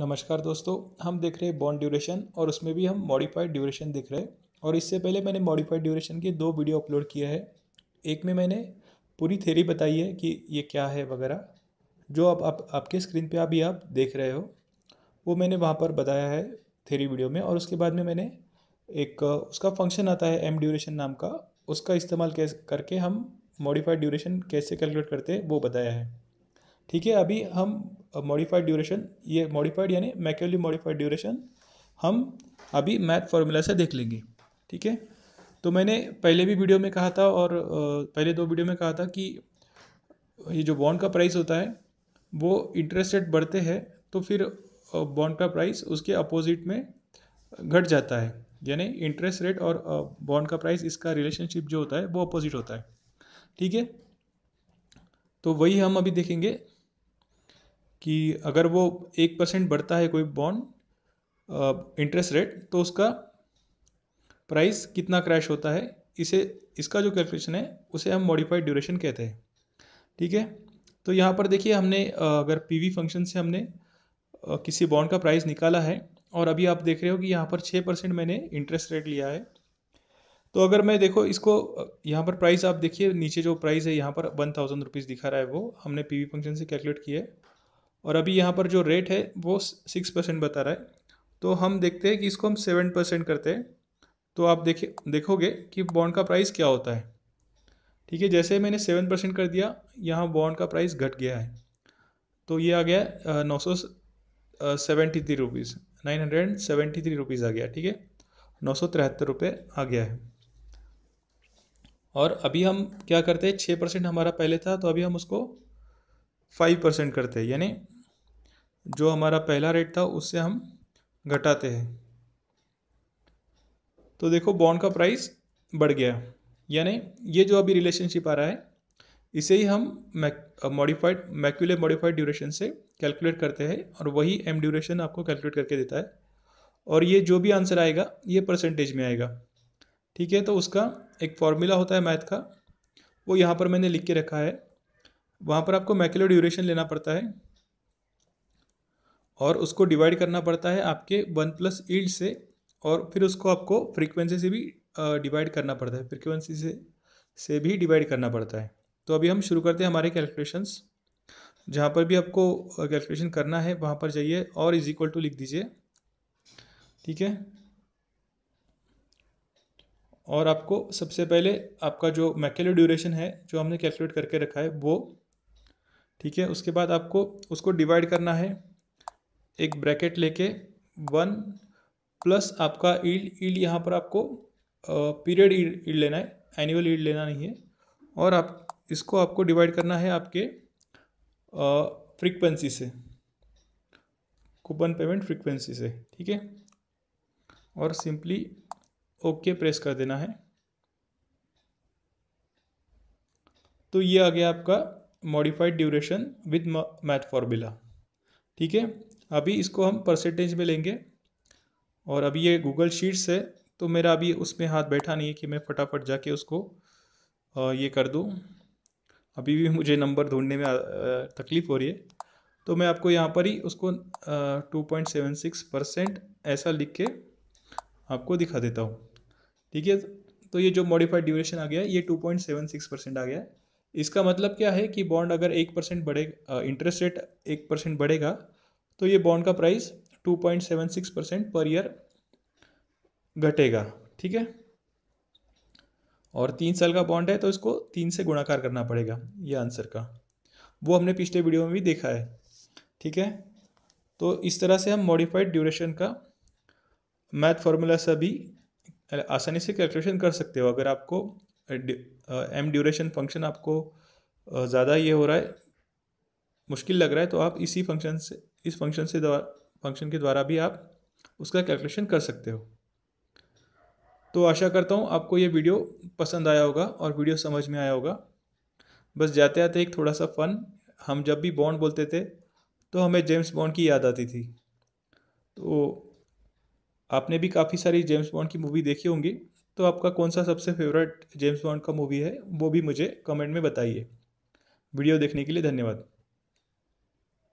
नमस्कार दोस्तों हम देख रहे हैं बॉन्ड ड्यूरेशन और उसमें भी हम मॉडिफाइड ड्यूरेशन देख रहे हैं और इससे पहले मैंने मॉडिफाइड ड्यूरेशन की दो वीडियो अपलोड किया है एक में मैंने पूरी थेरी बताई है कि ये क्या है वगैरह जो आप, आप आपके स्क्रीन पे अभी आप देख रहे हो वो मैंने वहाँ पर बताया है थेरी वीडियो में और उसके बाद में मैंने एक उसका फंक्शन आता है एम ड्यूरेशन नाम का उसका इस्तेमाल कैसे करके हम मॉडिफाइड ड्यूरेशन कैसे कैलकुलेट करते हैं वो बताया है ठीक है अभी हम मॉडिफाइड ड्यूरेशन ये मॉडिफाइड यानी मैक्यूली मॉडिफाइड ड्यूरेशन हम अभी मैथ फार्मूला से देख लेंगे ठीक है तो मैंने पहले भी वीडियो में कहा था और पहले दो वीडियो में कहा था कि ये जो बॉन्ड का प्राइस होता है वो इंटरेस्ट रेट बढ़ते हैं तो फिर बॉन्ड का प्राइस उसके अपोजिट में घट जाता है यानी इंटरेस्ट रेट और बॉन्ड का प्राइस इसका रिलेशनशिप जो होता है वो अपोजिट होता है ठीक है तो वही हम अभी देखेंगे कि अगर वो एक परसेंट बढ़ता है कोई बॉन्ड इंटरेस्ट रेट तो उसका प्राइस कितना क्रैश होता है इसे इसका जो कैलकुलेशन है उसे हम मॉडिफाइड ड्यूरेशन कहते हैं ठीक है तो यहाँ पर देखिए हमने अगर पी फंक्शन से हमने किसी बॉन्ड का प्राइस निकाला है और अभी आप देख रहे हो कि यहाँ पर छः परसेंट मैंने इंटरेस्ट रेट लिया है तो अगर मैं देखो इसको यहाँ पर प्राइस आप देखिए नीचे जो प्राइस है यहाँ पर वन थाउजेंड रुपीज़ दिखा रहा है वो हमने पीवी फंक्शन से कैलकुलेट किया है और अभी यहाँ पर जो रेट है वो सिक्स परसेंट बता रहा है तो हम देखते हैं कि इसको हम सेवन परसेंट करते हैं तो आप देखे देखोगे कि बॉन्ड का प्राइस क्या होता है ठीक है जैसे मैंने सेवन परसेंट कर दिया यहाँ बॉन्ड का प्राइस घट गया है तो ये आ गया नौ सौ seventy three rupees nine hundred seventy three rupees आ गया ठीक है नौ सौ तिहत्तर रुपये आ गया है और अभी हम क्या करते हैं छः परसेंट हमारा पहले था तो अभी हम उसको फाइव परसेंट करते हैं यानी जो हमारा पहला रेट था उससे हम घटाते हैं तो देखो बॉन्ड का प्राइस बढ़ गया यानी ये जो अभी रिलेशनशिप आ रहा है इसे ही हम मॉडिफाइड मैक्यूले मॉडिफाइड ड्यूरेशन से कैलकुलेट करते हैं और वही एम ड्यूरेशन आपको कैलकुलेट करके देता है और ये जो भी आंसर आएगा ये परसेंटेज में आएगा ठीक है तो उसका एक फॉर्मूला होता है मैथ का वो यहाँ पर मैंने लिख के रखा है वहाँ पर आपको मैक्यूलर ड्यूरेशन लेना पड़ता है और उसको डिवाइड करना पड़ता है आपके वन प्लस ईल्ड से और फिर उसको आपको फ्रीक्वेंसी से भी डिवाइड करना पड़ता है फ्रीक्वेंसी से से भी डिवाइड करना पड़ता है तो अभी हम शुरू करते हैं हमारे कैलकुलेशंस जहाँ पर भी आपको कैलकुलेशन करना है वहाँ पर जाइए और इज इक्वल टू लिख दीजिए ठीक है और आपको सबसे पहले आपका जो मैकेलो ड्यूरेशन है जो हमने कैलकुलेट करके रखा है वो ठीक है उसके बाद आपको उसको डिवाइड करना है एक ब्रैकेट लेके वन प्लस आपका ईल्ड ईल्ड यहाँ पर आपको पीरियड ईल्ड लेना है एनुअल ईल्ड लेना नहीं है और आप इसको आपको डिवाइड करना है आपके फ्रिक्वेंसी से कूपन पेमेंट फ्रिक्वेंसी से ठीक है और सिंपली ओके प्रेस कर देना है तो ये आ गया आपका modified duration with math formula ठीक है अभी इसको हम परसेंटेज में लेंगे और अभी ये गूगल शीट्स है तो मेरा अभी उसमें हाथ बैठा नहीं है कि मैं फटाफट जाके उसको ये कर दूँ अभी भी मुझे नंबर ढूंढने में तकलीफ़ हो रही है तो मैं आपको यहाँ पर ही उसको two point seven six percent ऐसा लिख के आपको दिखा देता हूँ ठीक है तो ये जो मॉडिफाइड ड्यूरेशन आ गया है ये two point seven six percent आ गया है इसका मतलब क्या है कि बॉन्ड अगर एक परसेंट बढ़े इंटरेस्ट रेट एक परसेंट बढ़ेगा तो ये बॉन्ड का price two point seven six percent per year घटेगा ठीक है और तीन साल का बॉन्ड है तो इसको तीन से गुणाकार करना पड़ेगा ये आंसर का वो हमने पिछले वीडियो में भी देखा है ठीक है तो इस तरह से हम मॉडिफाइड ड्यूरेशन का मैथ फार्मूला सभी आसानी से कैलकुलेशन कर सकते हो अगर आपको एम ड्यूरेशन फंक्शन आपको ज़्यादा ये हो रहा है मुश्किल लग रहा है तो आप इसी फंक्शन से इस फंक्शन से द्वारा फंक्शन के द्वारा भी आप उसका कैलकुलेशन कर सकते हो तो आशा करता हूँ आपको ये वीडियो पसंद आया होगा और वीडियो समझ में आया होगा बस जाते आते एक थोड़ा सा फ़न हम जब भी बॉन्ड बोलते थे तो हमें जेम्स बॉन्ड की याद आती थी तो आपने भी काफ़ी सारी जेम्स बॉन्ड की मूवी देखी होंगी तो आपका कौन सा सबसे फेवरेट जेम्स बॉन्ड का मूवी है वो भी मुझे कमेंट में बताइए वीडियो देखने के लिए धन्यवाद